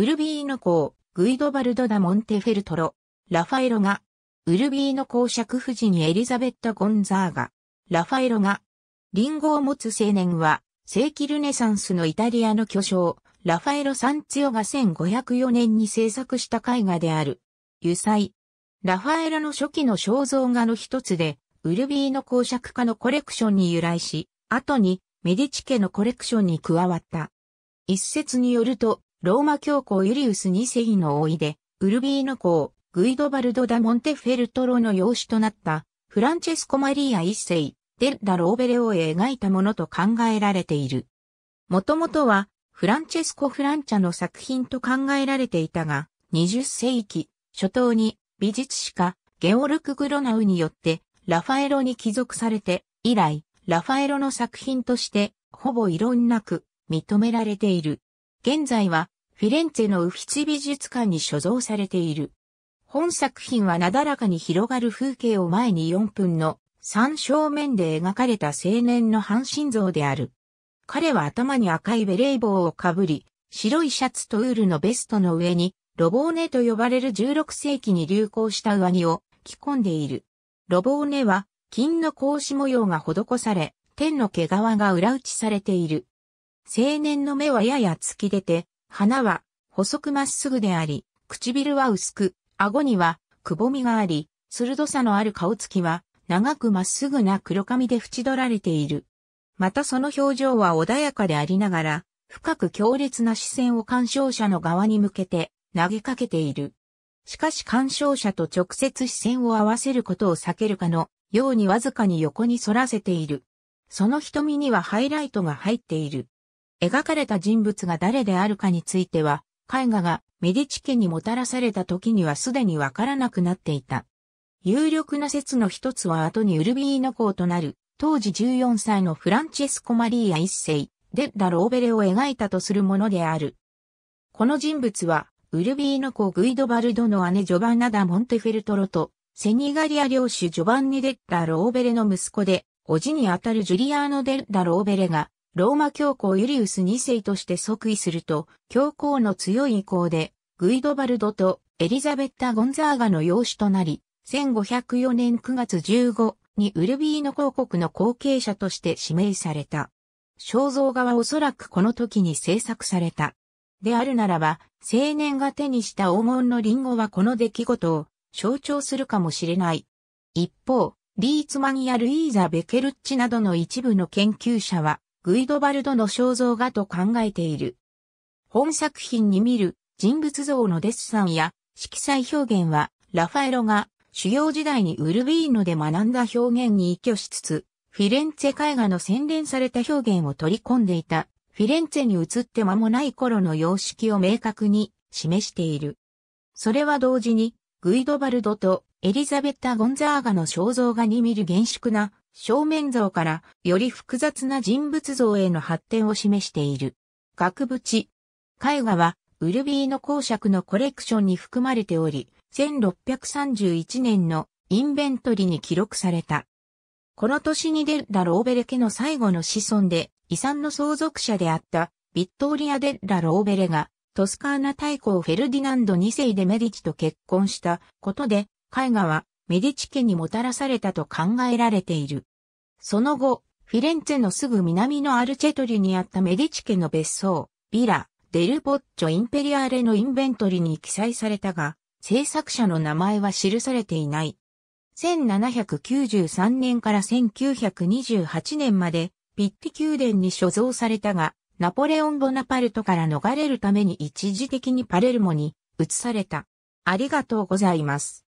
ウルビーノ公、グイドバルド・ダ・モンテフェルトロ、ラファエロが、ウルビーノ公爵夫人エリザベッタ・ゴンザーガ、ラファエロが、リンゴを持つ青年は、世紀ルネサンスのイタリアの巨匠、ラファエロ・サンツィオが1504年に制作した絵画である。油彩。ラファエロの初期の肖像画の一つで、ウルビーの公爵家のコレクションに由来し、後にメディチ家のコレクションに加わった。一説によると、ローマ教皇ユリウス2世の老いで、ウルビーノ公、グイドバルド・ダ・モンテフェルトロの養子となったフランチェスコ・マリア一世、デッダ・ローベレオへ描いたものと考えられている。もともとはフランチェスコ・フランチャの作品と考えられていたが、20世紀初頭に美術史家ゲオルク・グロナウによってラファエロに帰属されて以来、ラファエロの作品としてほぼ異論なく認められている。現在はフィレンツェのウフィツ美術館に所蔵されている。本作品はなだらかに広がる風景を前に4分の3正面で描かれた青年の半身像である。彼は頭に赤いベレー帽をかぶり、白いシャツとウールのベストの上に、ロボーネと呼ばれる16世紀に流行した上着を着込んでいる。ロボーネは金の格子模様が施され、天の毛皮が裏打ちされている。青年の目はやや突き出て、鼻は細くまっすぐであり、唇は薄く、顎にはくぼみがあり、鋭さのある顔つきは長くまっすぐな黒髪で縁取られている。またその表情は穏やかでありながら、深く強烈な視線を鑑賞者の側に向けて投げかけている。しかし鑑賞者と直接視線を合わせることを避けるかのようにわずかに横に反らせている。その瞳にはハイライトが入っている。描かれた人物が誰であるかについては、絵画がメディチ家にもたらされた時にはすでにわからなくなっていた。有力な説の一つは後にウルビーノ公となる、当時14歳のフランチェスコ・マリーア一世、デッダ・ローベレを描いたとするものである。この人物は、ウルビーノ公グイドバルドの姉ジョバンナダ・モンテフェルトロと、セニガリア領主ジョバンニ・デッダ・ローベレの息子で、おじにあたるジュリアーノ・デッダ・ローベレが、ローマ教皇ユリウス2世として即位すると、教皇の強い意向で、グイドバルドとエリザベッタ・ゴンザーガの養子となり、1504年9月15にウルビーノ公国の後継者として指名された。肖像画はおそらくこの時に制作された。であるならば、青年が手にした黄金のリンゴはこの出来事を象徴するかもしれない。一方、リーツマンやルイーザ・ベケルッチなどの一部の研究者は、グイドバルドの肖像画と考えている。本作品に見る人物像のデッサンや色彩表現はラファエロが主要時代にウルビーノで学んだ表現に依拠しつつ、フィレンツェ絵画の洗練された表現を取り込んでいた、フィレンツェに移って間もない頃の様式を明確に示している。それは同時に、グイドバルドとエリザベッタ・ゴンザーガの肖像画に見る厳粛な正面像からより複雑な人物像への発展を示している。額縁。絵画は、ウルビーの公爵のコレクションに含まれており、1631年のインベントリに記録された。この年にデッラ・ローベレ家の最後の子孫で、遺産の相続者であった、ビットーリア・デッラ・ローベレが、トスカーナ大公フェルディナンド2世でメディチと結婚したことで、絵画はメディチ家にもたらされたと考えられている。その後、フィレンツェのすぐ南のアルチェトリにあったメディチ家の別荘、ビラ、デルポッチョ・インペリアーレのインベントリに記載されたが、制作者の名前は記されていない。1793年から1928年まで、ピッティ宮殿に所蔵されたが、ナポレオン・ボナパルトから逃れるために一時的にパレルモに移された。ありがとうございます。